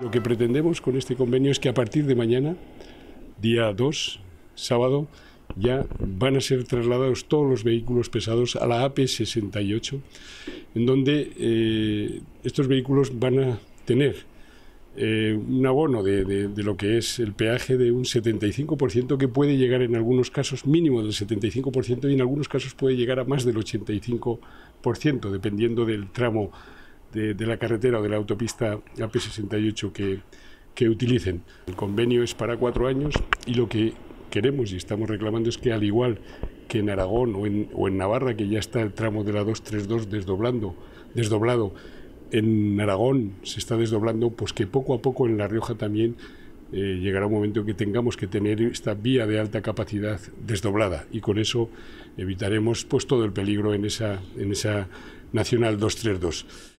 Lo que pretendemos con este convenio es que a partir de mañana, día 2, sábado, ya van a ser trasladados todos los vehículos pesados a la AP68, en donde eh, estos vehículos van a tener eh, un abono de, de, lo que es el peaje de un 75%, que puede llegar en algunos casos mínimo del 75% y en algunos casos puede llegar a más del 85%, dependiendo del tramo de, la carretera o de la autopista AP68 que, que utilicen. El convenio es para cuatro años y lo que queremos y estamos reclamando es que al igual que en Aragón o en, o en, Navarra, que ya está el tramo de la 232 desdoblando, desdoblado, en Aragón se está desdoblando, pues que poco a poco en La Rioja también eh, llegará un momento que tengamos que tener esta vía de alta capacidad desdoblada y con eso evitaremos pues todo el peligro en esa, en esa Nacional 232.